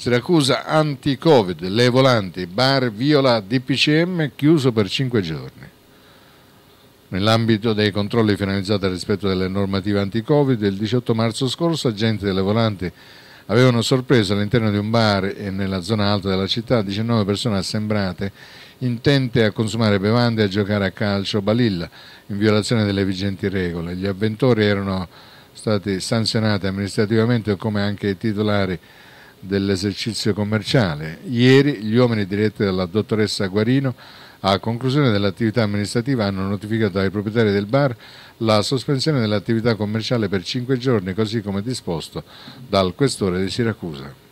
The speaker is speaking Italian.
Siracusa anti-Covid, le volanti, bar viola DPCM chiuso per 5 giorni. Nell'ambito dei controlli finalizzati al rispetto delle normative anti-Covid, il 18 marzo scorso agenti delle volanti avevano sorpreso all'interno di un bar e nella zona alta della città 19 persone assembrate intente a consumare bevande e a giocare a calcio balilla in violazione delle vigenti regole. Gli avventori erano stati sanzionati amministrativamente come anche i titolari dell'esercizio commerciale. Ieri gli uomini diretti dalla dottoressa Guarino a conclusione dell'attività amministrativa hanno notificato ai proprietari del bar la sospensione dell'attività commerciale per cinque giorni così come disposto dal questore di Siracusa.